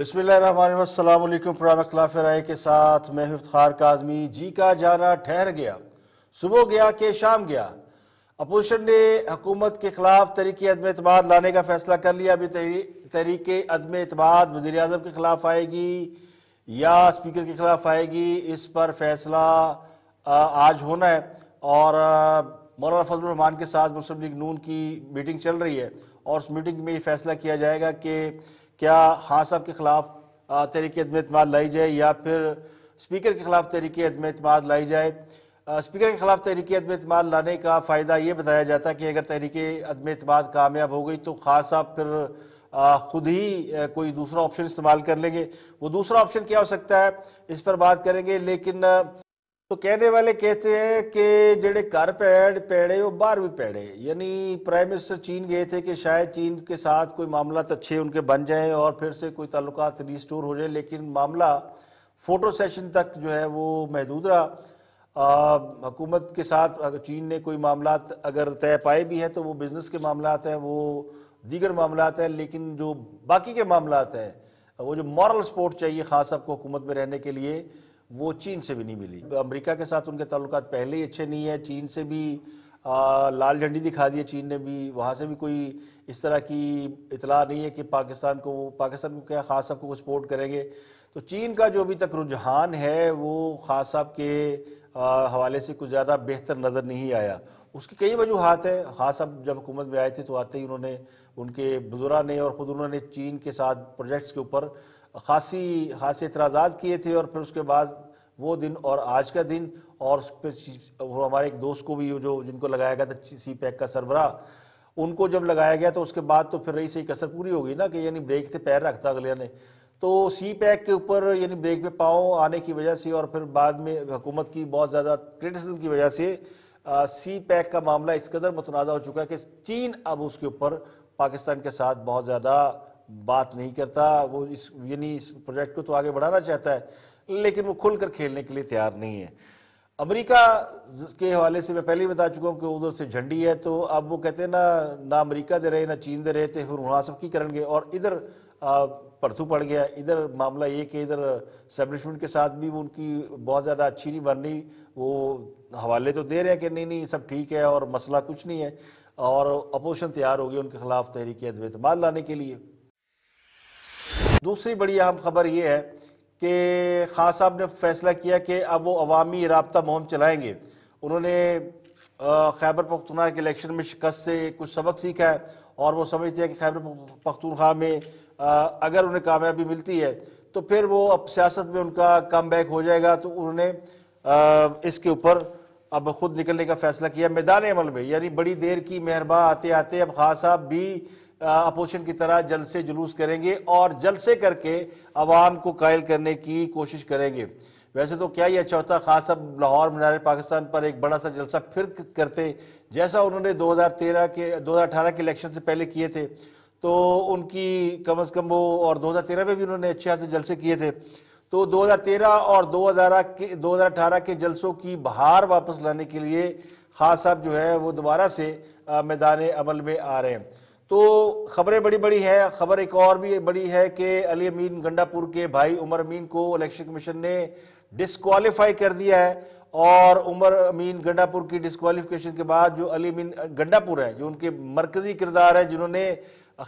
बसमिलकुम पुराना खिलाफ राय के साथ मैं खार का आदमी जी का जाना ठहर गया सुबह गया कि शाम गया अपोजिशन ने हुकूमत के खिलाफ तरीके अदम अतमाद लाने का फैसला कर लिया अभी तरीके अदम अतमाद वजी अजम के खिलाफ आएगी या स्पीकर के खिलाफ आएगी इस पर फैसला आज होना है और मौलाना फजल रहमान के साथ मुस्लिम लीग नून की मीटिंग चल रही है और उस मीटिंग में ये फैसला किया जाएगा कि क्या खान साहब के खिलाफ तहरीक अदम अतमाद लाई जाए या फिर स्पीकर के खिलाफ तहरीक अदम अतमाद लाई जाए स्पीकर के खिलाफ तहरीक अदम अतमाद लाने का फ़ायदा ये बताया जाता है कि अगर तहरीक अदम अतमाद कामयाब हो गई तो खान साहब फिर खुद ही कोई दूसरा ऑप्शन इस्तेमाल कर लेंगे वो दूसरा ऑप्शन क्या हो सकता है इस पर बात करेंगे लेकिन तो कहने वाले कहते हैं कि जेडे घर पैड़ पैड़े वो बाहर भी पैड़े यानी प्राइम मिनिस्टर चीन गए थे कि शायद चीन के साथ कोई मामला तो अच्छे उनके बन जाए और फिर से कोई ताल्लुक रिस्टोर हो जाए लेकिन मामला फोटो सेशन तक जो है वो महदूद रहा हुकूमत के साथ अगर चीन ने कोई मामला अगर तय पाए भी हैं तो वो बिज़नेस के मामला हैं वो दीगर मामला हैं लेकिन जो बाकी के मामला हैं वो जो मॉरल सपोर्ट चाहिए खास आपको हुकूमत में रहने के लिए वो चीन से भी नहीं मिली अमेरिका के साथ उनके ताल्लुक पहले ही अच्छे नहीं है चीन से भी आ, लाल झंडी दिखा दी है चीन ने भी वहाँ से भी कोई इस तरह की इतला नहीं है कि पाकिस्तान को पाकिस्तान को क्या खास साहब को सपोर्ट करेंगे तो चीन का जो अभी तक रुझान है वो खास साहब के आ, हवाले से कुछ ज़्यादा बेहतर नज़र नहीं आया उसकी कई वजूहत हैं खास साहब जब हुकूमत में आए थे तो आते ही उन्होंने उनके बुजुर्ग ने और ख़ुद उन्होंने चीन के साथ प्रोजेक्ट्स के ऊपर खासी खास एतराज़ात किए थे और फिर उसके बाद वो दिन और आज का दिन और पर वो हमारे एक दोस्त को भी जो जिनको लगाया गया था सी पैक का सरबरा उनको जब लगाया गया तो उसके बाद तो फिर रही सही कसर पूरी होगी ना कि यानी ब्रेक से पैर रखता अगले ने तो सी पैक के ऊपर यानी ब्रेक पे पाँव आने की वजह से और फिर बाद में हुकूमत की बहुत ज़्यादा क्रिटिसिज्म की वजह से आ, सी पैक का मामला इस कदर मतनाज़ा हो चुका है कि चीन अब उसके ऊपर पाकिस्तान के साथ बहुत ज़्यादा बात नहीं करता वो इस यानी इस प्रोजेक्ट को तो आगे बढ़ाना चाहता है लेकिन वो खुलकर खेलने के लिए तैयार नहीं है अमेरिका के हवाले से मैं पहले ही बता चुका हूँ कि उधर से झंडी है तो अब वो कहते हैं ना ना अमेरिका दे रहे ना चीन दे रहे थे तो फिर वहाँ सब की करेंगे और इधर परथू पड़ गया इधर मामला ये कि इधर स्टैब्लिशमेंट के साथ भी वो उनकी बहुत ज़्यादा अच्छी नहीं बन रही वो हवाले तो दे रहे हैं कि नहीं नहीं सब ठीक है और मसला कुछ नहीं है और अपोजिशन तैयार हो गई उनके खिलाफ तहरीक अदवितमाल लाने के लिए दूसरी बड़ी अहम खबर यह है कि खास साहब ने फैसला किया कि अब वो अवामी रबता मुहम चलाएंगे उन्होंने खैबर पख्तुना के इलेक्शन में शिकस्त से कुछ सबक सीखा है और वो समझते हैं कि खैबर पख्तनखा में अगर उन्हें कामयाबी मिलती है तो फिर वो अब सियासत में उनका कम बैक हो जाएगा तो उन्होंने इसके ऊपर अब खुद निकलने का फैसला किया मैदान अमल में यानी बड़ी देर की मेहरबा आते आते अब खास साहब भी अपोजिशन की तरह जलसे जुलूस करेंगे और जलसे करके अवाम को कायल करने की कोशिश करेंगे वैसे तो क्या यह अच्छा होता खास अब लाहौर मीनार पाकिस्तान पर एक बड़ा सा जलसा फिर करते जैसा उन्होंने 2013 के 2018 के इलेक्शन से पहले किए थे तो उनकी कम अज़ कम वो और 2013 में भी उन्होंने अच्छे खासे जलसे किए थे तो 2013 और 2018 के 2018 के जलसों की बहार वापस लाने के लिए खास साहब जो है वो दोबारा से मैदान अमल में आ रहे हैं तो खबरें बड़ी बड़ी है खबर एक और भी बड़ी है कि अली अमीन गंडापुर के भाई उमर अमीन को इलेक्शन कमीशन ने डिसक्वालीफाई कर दिया है और उमर अमीन गंडापुर की डिसक्वालिफिकेशन के बाद जो अली अमीन गंडापुर है जो उनके मरकजी किरदार है जिन्होंने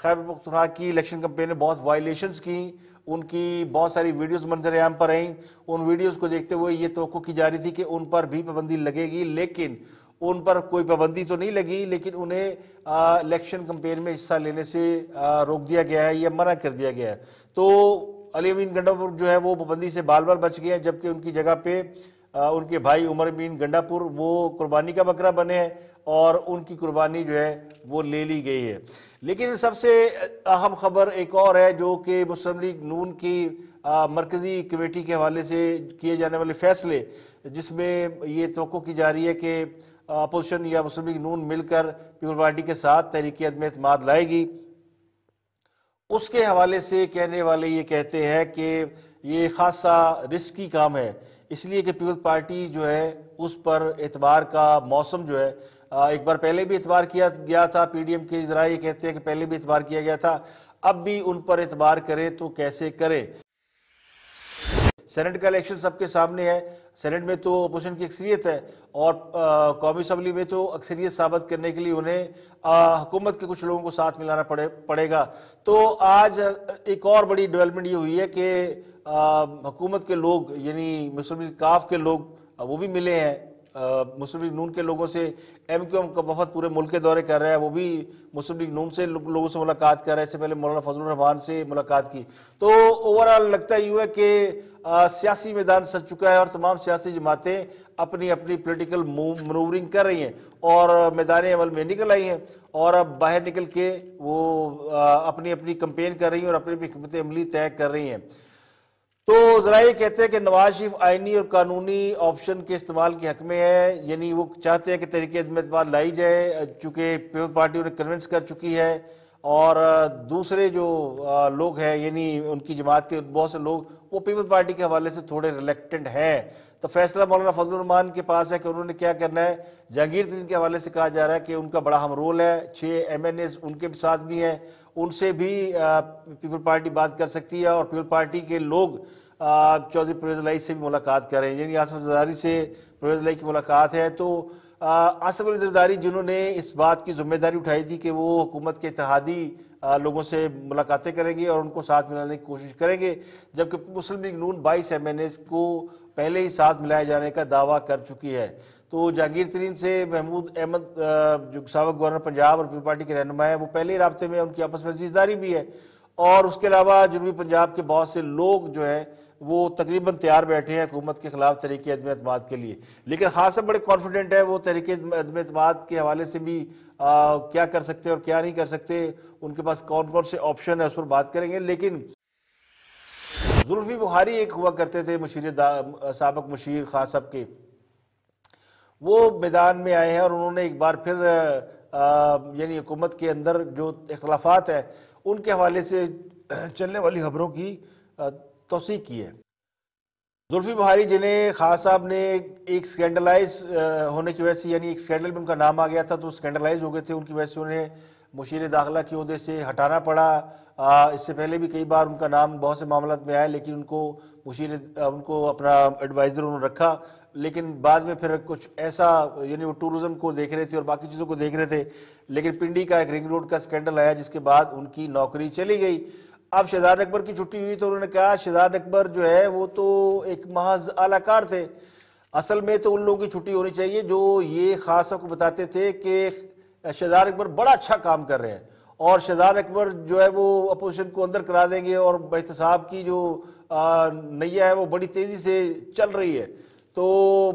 खैर पख्तनख्वा की इलेक्शन कंपेन में बहुत वायलेशंस की उनकी बहुत सारी वीडियोस मंजर आम पर आई उन वीडियोस को देखते हुए ये तो की जा रही थी कि उन पर भी पाबंदी लगेगी लेकिन उन पर कोई पाबंदी तो नहीं लगी लेकिन उन्हें इलेक्शन कंपेन में हिस्सा लेने से आ, रोक दिया गया है या मना कर दिया गया है तो अली अमीन गंडापुर जो है वो पाबंदी से बाल बाल बच गए हैं जबकि उनकी जगह पे आ, उनके भाई उमर अमीन गंडापुर वो कुर्बानी का बकरा बने हैं और उनकी कुर्बानी जो है वो ले ली गई है लेकिन सबसे अहम खबर एक और है जो कि मुस्लिम लीग नून की मरकज़ी कमेटी के हवाले से किए जाने वाले फैसले जिसमें ये तो की जा रही है कि अपोजिशन या मुस्लिम लीग नून मिलकर पीपल पार्टी के साथ तहरीकी अदम अतमाद लाएगी उसके हवाले से कहने वाले ये कहते हैं कि ये खासा रिस्की काम है इसलिए कि पीपल पार्टी जो है उस पर एतबार का मौसम जो है एक बार पहले भी एतबार किया गया था पी डी एम के जरा ये कहते हैं कि पहले भी एतबार किया गया था अब भी उन पर एतबार करें तो कैसे करें सेनेट का इलेक्शन सबके सामने है सेनेट में तो अपोजिशन की अक्सरियत है और कौमी असम्बली में तो अक्सरियत साबित करने के लिए उन्हें हुकूमत के कुछ लोगों को साथ मिलाना पड़े पड़ेगा तो आज एक और बड़ी डेवलपमेंट ये हुई है कि हुकूमत के लोग यानी मुस्लिम काफ के लोग वो भी मिले हैं मुस्लिम लीग नून के लोगों से एम क्यू एम का बहुत पूरे मुल्क के दौरे कर रहा है वो भी मुस्लिम लीग नून से लो, लोगों से मुलाकात कर रहा है इससे पहले मौलाना फजल रहमान से मुलाकात की तो ओवरऑल लगता यूँ है कि सियासी मैदान सज चुका है और तमाम सियासी जमातें अपनी अपनी पोलिटिकल मनूवरिंग कर रही हैं और मैदान अमल में निकल आई हैं और अब बाहर निकल के वो अपनी अपनी कंपेन कर रही हैं और अपनी अपनी हमत अमली तय कर रही हैं तो ज़रा ये कहते हैं कि नवाज शरीफ आइनी और कानूनी ऑप्शन के इस्तेमाल के हक में है यानी वो चाहते हैं कि तरीके अदम लाई जाए चूँकि पीपल पार्टी उन्हें कन्विंस कर चुकी है और दूसरे जो लोग हैं यानी उनकी जमात के बहुत से लोग वो पीपल्स पार्टी के हवाले से थोड़े रिलेक्टेंट हैं तो फैसला मौलाना रमान के पास है कि उन्होंने क्या करना है जहांगीर तरीन के हवाले से कहा जा रहा है कि उनका बड़ा हम रोल है छः एम एन एज उनके साथ भी हैं उनसे भी पीपल पार्टी बात कर सकती है और पीपल पार्टी के लोग चौधरी प्रवेद लाई से भी मुलाकात करें यानी आसमारी से प्रवेद लाई की मुलाकात है तो आसफ जरदारी जिन्होंने इस बात की जिम्मेदारी उठाई थी कि वो हुकूमत के इतिहादी लोगों से मुलाकातें करेंगे और उनको साथ मिलाने की कोशिश करेंगे जबकि मुस्लिम लीग नून बाईस एम को पहले ही साथ मिलाए जाने का दावा कर चुकी है तो जहांगीर तरीन से महमूद अहमद जो सबक गवर्नर पंजाब और पीपल पार्टी के रहनमा है वो पहले ही रबते में उनकी आपस में अजीजदारी भी है और उसके अलावा जनूबी पंजाब के बहुत से लोग जो हैं वो तकरीबन तैयार बैठे हैं हुकूमत के खिलाफ तरीके अदम अतमाद के लिए लेकिन खास बड़े कॉन्फिडेंट है वो तरीके अदम अतमाद के हवाले से भी आ, क्या कर सकते हैं और क्या नहीं कर सकते उनके पास कौन कौन से ऑप्शन है उस पर बात करेंगे लेकिन जुल्फी बुखारी एक हुआ करते थे मुशीर सबक मुशीर खास साहब के वो मैदान में आए हैं और उन्होंने एक बार फिर यानी हुकूमत के अंदर जो इख्लाफात हैं उनके हवाले से चलने वाली खबरों की तोसी की है जुल्फी बहारी जिन्हें खास साहब ने एक स्कैंडलाइज होने की वजह से यानी एक स्कैंडल में उनका नाम आ गया था तो स्कैंडलाइज हो गए थे उनकी वजह से उन्हें मुशीर दाखिला के अहदे से हटाना पड़ा आ, इससे पहले भी कई बार उनका नाम बहुत से मामला में आया लेकिन उनको मुशीर उनको अपना एडवाइज़र उन्होंने रखा लेकिन बाद में फिर कुछ ऐसा यानी वो टूरिज़्म को देख रहे थे और बाकी चीज़ों को देख रहे थे लेकिन पिंडी का एक रिंग रोड का स्कैंडल आया जिसके बाद उनकी नौकरी चली गई अब शहजाद अकबर की छुट्टी हुई तो उन्होंने कहा शहजाद अकबर जो है वो तो एक महज आलाकार थे असल में तो उन लोगों की छुट्टी होनी चाहिए जो ये खास को बताते थे कि शहजाद अकबर बड़ा अच्छा काम कर रहे हैं और शहजाद अकबर जो है वो अपोजिशन को अंदर करा देंगे और साहब की जो नैया है वो बड़ी तेज़ी से चल रही है तो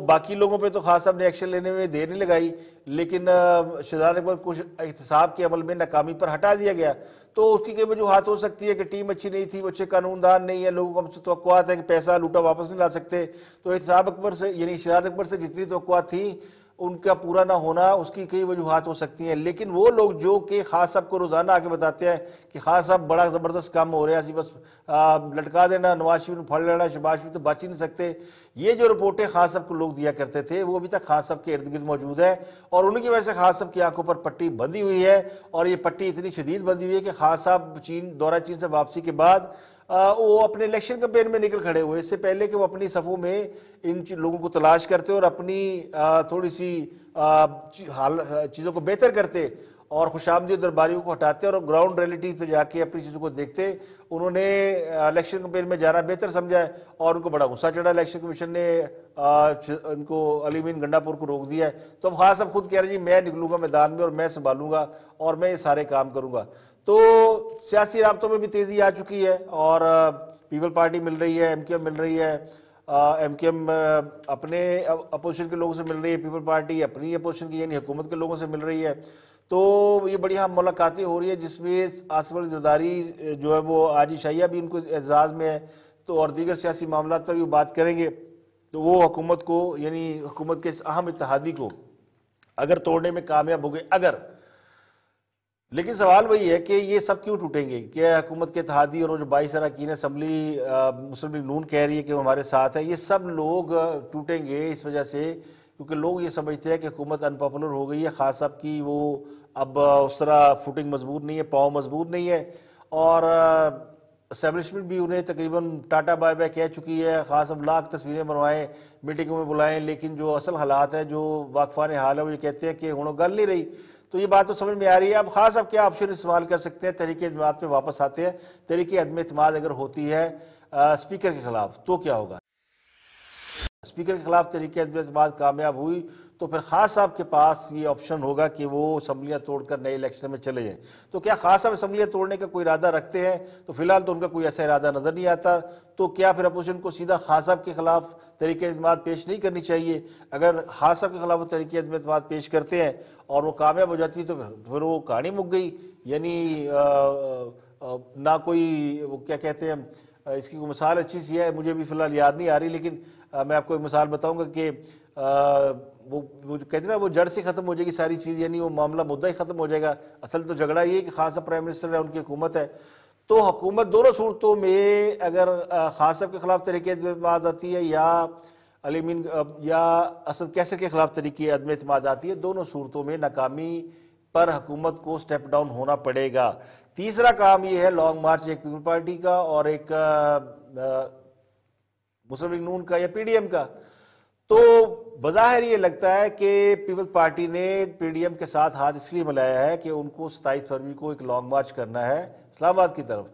बाकी लोगों पे तो खास साहब ने एक्शन लेने में देर नहीं लगाई लेकिन शहजाद अकबर कुछ एहतसाब के अमल में नाकामी पर हटा दिया गया तो उसकी कई वजूहत हो सकती है कि टीम अच्छी नहीं थी वो अच्छे कानूनदान नहीं है लोगों को हमसे तो है कि पैसा लूटा वापस नहीं ला सकते तो एहतसाब अकबर से यानी शहजाद अकबर से जितनी तो थी उनका पूरा ना होना उसकी कई वजूहत हो सकती हैं लेकिन वो लोग जो कि खास साहब को रोज़ाना आके बताते हैं कि खास साहब बड़ा ज़बरदस्त काम हो रहा है बस लटका देना नवाज शरीफ फड़ लेना शबाज शरीफ तो बच ही नहीं सकते ये जो रिपोर्टें खास साहब को लोग दिया करते थे वो अभी तक खास साहब के इर्द गिर्द मौजूद है और उनकी वजह से खास साहब की आंखों पर पट्टी बंधी हुई है और ये पट्टी इतनी शदीद बंधी हुई है कि खास साहब चीन दौरा चीन से वापसी के बाद वो अपने इलेक्शन कंपेन में निकल खड़े हुए इससे पहले कि वो अपनी सफ़ों में इन लोगों को तलाश करते और अपनी थोड़ी सी हाल चीज़ों को बेहतर करते और खुशामदी दरबारियों को हटाते और ग्राउंड रियलिटी पर जाके अपनी चीज़ों को देखते उन्होंने इलेक्शन कंपेन में जाना बेहतर समझा है और उनको बड़ा गुस्सा चढ़ा इलेक्शन कमीशन ने उनको अलीमीन गंडापुर को रोक दिया है तो अब खास अब खुद कह रहे जी मैं निकलूंगा मैदान में और मैं संभालूंगा और मैं ये सारे काम करूंगा तो सियासी रबतों में भी तेजी आ चुकी है और पीपल पार्टी मिल रही है एमकेएम मिल रही है एम के एम अपने अपोजिशन के लोगों से मिल रही है पीपल पार्टी अपनी अपोजिशन की यानी हुकूमत के लोगों से मिल रही है तो ये बड़ी हम हाँ मुलाकातें हो रही है जिसमें आसम जदारी जो है वो आज शाइया भी उनको एजाज में है तो और दीगर सियासी मामला पर भी बात करेंगे तो वो हुकूमत को यानी हुकूमत के अहम इतिहादी को अगर तोड़ने में कामयाब हो गए अगर लेकिन सवाल वही है कि ये सब क्यों टूटेंगे क्या हुकूमत के तहदी और जो बाईस अरकान असम्बली मुस्लिम लीग नून कह रही है कि वो हमारे साथ है ये सब लोग टूटेंगे इस वजह से क्योंकि लोग ये समझते हैं कि हुकूमत अनपॉपुलर हो गई है खास साहब की वो अब उस तरह फुटिंग मजबूत नहीं है पाव मजबूत नहीं है और इस्टेबलिशमेंट भी उन्हें तकरीबन टाटा बाय बाय कह चुकी है खास अब लाख तस्वीरें बनवाएं मीटिंगों में बुलाएं लेकिन जो असल हालात है जो वाकफान हाल है वो ये कहते हैं कि हूँ गल नहीं रही तो ये बात तो समझ में आ रही है अब खास अब क्या ऑप्शन इस्तेमाल कर सकते हैं तरीके अदमात में वापस आते हैं तरीके अदम अतमाद अगर होती है आ, स्पीकर के खिलाफ तो क्या होगा स्पीकर के खिलाफ तरीके अदम अतमाद कामयाब हुई तो फिर खास साहब के पास ये ऑप्शन होगा कि वो असम्बलियाँ तोड़कर नए इलेक्शन में चले जाएँ तो क्या खास साहब असम्बलियाँ तोड़ने का कोई इरादा रखते हैं तो फिलहाल तो उनका कोई ऐसा इरादा नज़र नहीं आता तो क्या फिर अपोजिशन को सीधा खास साहब के खिलाफ तरीके अजमात पेश नहीं करनी चाहिए अगर खास साहब के खिलाफ वो तरीके अजमात पेश करते हैं और वो कामयाब हो जाती है तो फिर वो कहानी मुक गई यानी ना कोई वो क्या कहते हैं इसकी कोई मिसाल अच्छी सी है मुझे भी फ़िलहाल याद नहीं आ रही लेकिन मैं आपको एक मिसाल बताऊंगा कि वो वो जो कहते ना वो जड़ से ख़त्म हो जाएगी सारी चीज़ यानी वो मामला मुद्दा ही ख़त्म हो जाएगा असल तो झगड़ा ये है कि साहब प्राइम मिनिस्टर है उनकी हुकूमत है तो हुकूमत दोनों सूरतों में अगर खास साहब के खिलाफ तरीके बात आती है या अलीमिन या असद कैसर के खिलाफ तरीके अदम अतमाद आती है दोनों सूरतों में नाकामी पर हुकूमत को स्टेप डाउन होना पड़ेगा तीसरा काम यह है लॉन्ग मार्च एक पीपल पार्टी का और एक मुस्लिम लीग नून का या पीडीएम का तो बज़ाहिर ये लगता है कि पीपल्स पार्टी ने पीडीएम के साथ हाथ इसलिए मिलाया है कि उनको सताईस फरवरी को एक लॉन्ग मार्च करना है इस्लामाबाद की तरफ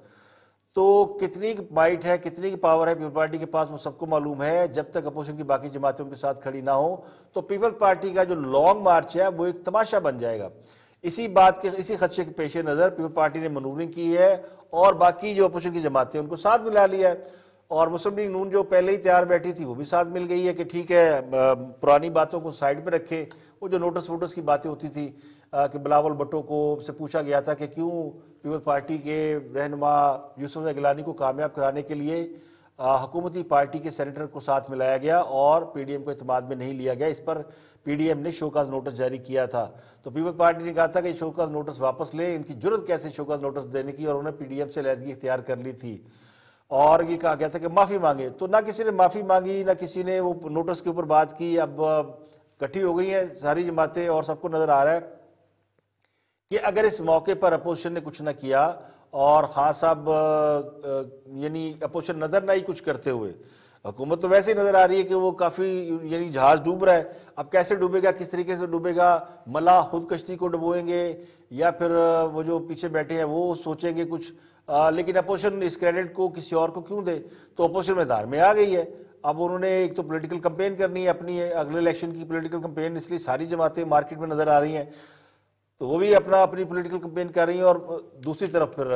तो कितनी माइट है कितनी की पावर है पीपल पार्टी के पास वो सबको मालूम है जब तक अपोजिशन की बाकी जमातें उनके साथ खड़ी ना हो तो पीपल्स पार्टी का जो लॉन्ग मार्च है वो एक तमाशा बन जाएगा इसी बात के इसी खदशे के पेश नज़र पीपल पार्टी ने मनूवरिंग की है और बाकी जो अपोजिशन की जमातें उनको साथ मिला लिया है और मुस्लिम लीग नून जो पहले ही तैयार बैठी थी वो भी साथ मिल गई है कि ठीक है पुरानी बातों को साइड पे रखे वो जो नोटिस वोटस की बातें होती थी कि बिलावल भट्टो को से पूछा गया था कि क्यों पीपल पार्टी के रहनमा यूसुफ गिलानी को कामयाब कराने के लिए हुकूमती पार्टी के सेनेटर को साथ मिलाया गया और पीडीएम को अतमाद में नहीं लिया गया इस पर पीडीएम ने शोकाज नोटिस जारी किया था तो पीपल पार्टी ने कहा था कि शोकाज नोटिस वापस ले इनकी जरूरत कैसे शोकाज नोटिस देने की और उन्होंने पीडीएम से लहदगी इख्तियार कर ली थी और ये कहा गया था कि माफ़ी मांगे तो ना किसी ने माफ़ी मांगी ना किसी ने वो नोटिस के ऊपर बात की अब इकट्ठी हो गई हैं सारी जमातें और सबको नज़र आ रहा है कि अगर इस मौके पर अपोजिशन ने कुछ ना किया और खास साहब यानी अपोजिशन नज़र ना ही कुछ करते हुए हुकूमत तो वैसे ही नज़र आ रही है कि वो काफ़ी यानी जहाज़ डूब रहा है अब कैसे डूबेगा किस तरीके से डूबेगा मला खुद कश्ती को डुबोएंगे या फिर वो जो पीछे बैठे हैं वो सोचेंगे कुछ आ, लेकिन अपोजिशन इस क्रेडिट को किसी और को क्यों दे तो अपोजिशन मैदान में आ गई है अब उन्होंने एक तो पोलिटिकल कंपेन करनी है अपनी अगले इलेक्शन की पोलिटिकल कंपेन इसलिए सारी जमातें मार्केट में नज़र आ रही हैं तो वो भी अपना अपनी पोलिटिकल कंपेन कर रही हैं और दूसरी तरफ फिर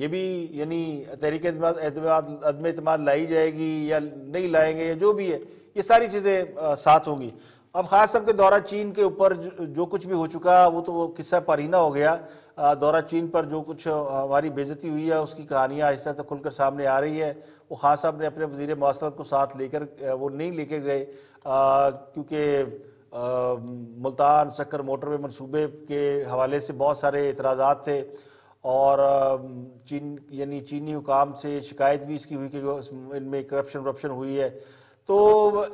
ये भी यानी तहरीक अदम अतम लाई जाएगी या नहीं लाएंगे या जो भी है ये सारी चीज़ें साथ होंगी अब खास साहब के दौरा चीन के ऊपर जो कुछ भी हो चुका वो तो वो किस्सा परीना हो गया दौरा चीन पर जो कुछ हमारी बेजती हुई है उसकी कहानियाँ आहिस्ता आहिस्ता खुलकर सामने आ रही है वो खास साहब ने अपने वजीर मासरत को साथ लेकर वो नहीं लेके गए क्योंकि मुल्तान शक्कर मोटरवे मनसूबे के हवाले से बहुत सारे एतराज़ात थे और चीन यानी चीनी हुकाम से शिकायत भी इसकी हुई कि इनमें करप्शन वरप्शन हुई है तो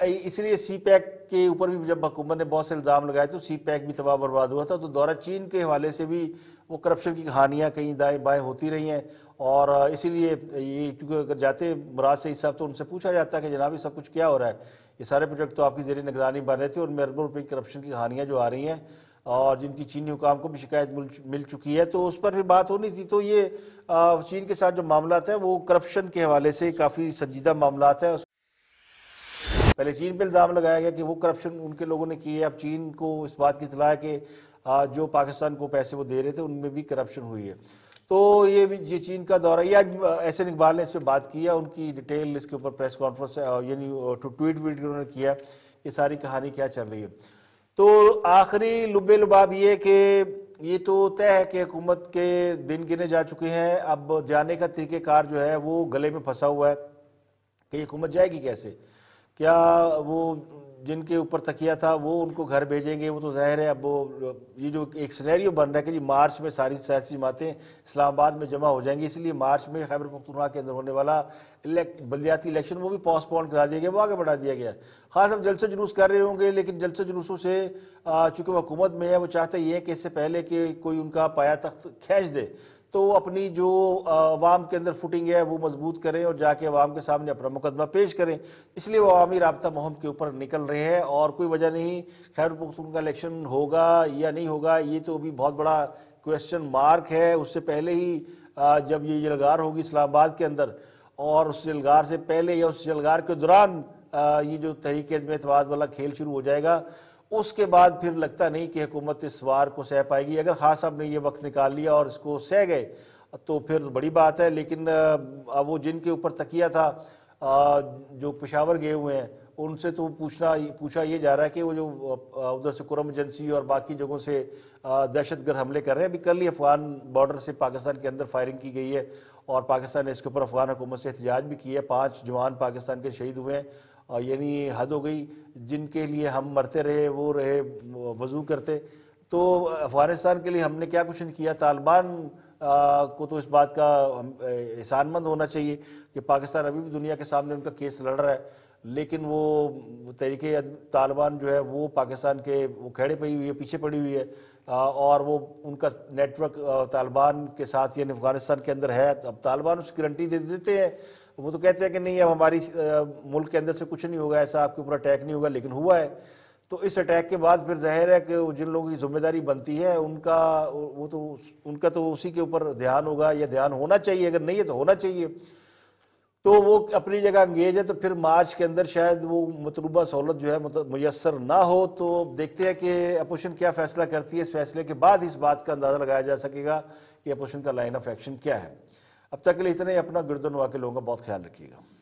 इसलिए सी पैक के ऊपर भी जब हुकूमत ने बहुत से इल्ज़ाम लगाए तो सी पैक भी तबाह बर्बाद हुआ था तो दौरा चीन के हवाले से भी वो करप्शन की कहानियाँ कहीं दाएँ बाएँ होती रही हैं और इसीलिए ये क्योंकि अगर जाते मुराद से हिसाब तो उनसे पूछा जाता है कि जनाब ये सब कुछ क्या हो रहा है ये सारे प्रोजेक्ट तो आपकी जेर निगरानी बन रहे थे उनमें अरबों रुपये की करप्शन की कहानियाँ जो आ रही हैं और जिनकी चीनी हुकाम को भी शिकायत मिल, मिल चुकी है तो उस पर भी बात होनी थी तो ये चीन के साथ जो मामला है वो करप्शन के हवाले से काफ़ी संजीदा मामला है पहले चीन पर इल्ज़ाम लगाया गया कि वो करप्शन उनके लोगों ने की है अब चीन को इस बात की इतला है कि जो पाकिस्तान को पैसे वो दे रहे थे उनमें भी करप्शन हुई है तो ये भी ये चीन का दौरा ये आज एस एन इकबाल ने इस पर बात की है उनकी डिटेल इसके ऊपर प्रेस कॉन्फ्रेंस यानी ट्वीट वीट उन्होंने किया ये सारी कहानी क्या चल रही है तो आखिरी लुबे लुबाब ये कि ये तो तय है कि हुकूमत के दिन गिने जा चुके हैं अब जाने का तरीक़ेकार जो है वो गले में फंसा हुआ है कि हुकूमत जाएगी कैसे क्या वो जिनके ऊपर तकिया था वो उनको घर भेजेंगे वो तो जाहिर है अब वो ये जो एक सिनेरियो बन रहा है कि जी मार्च में सारी सियासी जमातें इस्लामाबाद में जमा हो जाएंगी इसलिए मार्च में खैबर पख्तनखा के अंदर होने वाला बलदियाती इलेक्शन वो भी पोस्टपोन करा दिया गया वो आगे बढ़ा दिया गया खास हम जलसे जुलूस कर रहे होंगे लेकिन जलसे जुलूसों से चूँकि हुकूमत में है वो चाहते ये हैं कि इससे पहले कि कोई उनका पाया तख्त खींच दे तो अपनी जो आवाम के अंदर फुटिंग है वो मजबूत करें और जाके आवाम के सामने अपना मुकदमा पेश करें इसलिए वो अवामी रबता मुहम के ऊपर निकल रहे हैं और कोई वजह नहीं खैर का इलेक्शन होगा या नहीं होगा ये तो अभी बहुत बड़ा क्वेश्चन मार्क है उससे पहले ही जब ये जलगार होगी इस्लामाबाद के अंदर और उस जलगार से पहले या उस जलगार के दौरान ये जो तहरीक में एतवाद वाला खेल शुरू हो जाएगा उसके बाद फिर लगता नहीं कि हुकूमत इस वार को सह पाएगी अगर खास साहब ने ये वक्त निकाल लिया और इसको सह गए तो फिर बड़ी बात है लेकिन वो जिनके ऊपर तकिया था जो पेशावर गए हुए हैं उनसे तो पूछना पूछा ये जा रहा है कि वो जो उधर से कुरम एजेंसी और बाकी जगहों से दहशतगर्द हमले कर रहे हैं अभी कल ही अफगान बॉर्डर से पाकिस्तान के अंदर फायरिंग की गई है और पाकिस्तान ने इसके ऊपर अफगान हुकूमत से एहतजाज भी किया है पाँच जवान पाकिस्तान के शहीद हुए हैं और यानी हद हो गई जिनके लिए हम मरते रहे वो रहे वजू करते तो अफगानिस्तान के लिए हमने क्या कुछ नहीं किया तालिबान को तो इस बात का एहसानमंद होना चाहिए कि पाकिस्तान अभी भी दुनिया के सामने उनका केस लड़ रहा है लेकिन वो तरीके तालिबान जो है वो पाकिस्तान के वो खेड़े पड़ी हुई है पीछे पड़ी हुई है और वो उनका नेटवर्क तालिबान के साथ यानी अफगानिस्तान के अंदर है अब तालिबान उसकी गारंटी दे देते हैं वो तो कहते हैं कि नहीं अब हमारी मुल्क के अंदर से कुछ नहीं होगा ऐसा आपके ऊपर अटैक नहीं होगा लेकिन हुआ है तो इस अटैक के बाद फिर ज़ाहिर है कि जिन लोगों की जिम्मेदारी बनती है उनका वो तो उनका तो उसी के ऊपर ध्यान होगा या ध्यान होना चाहिए अगर नहीं है तो होना चाहिए तो वो अपनी जगह अंगेज है तो फिर मार्च के अंदर शायद वो मतलूबा सहूलत जो है मैसर ना हो तो देखते हैं कि अपोजिशन क्या फैसला करती है इस फैसले के बाद इस बात का अंदाज़ा लगाया जा सकेगा कि अपोजिशन का लाइन ऑफ एक्शन क्या है अब तक के लिए इतना ही अपना गुर्दन वाके लोगों का बहुत ख्याल रखिएगा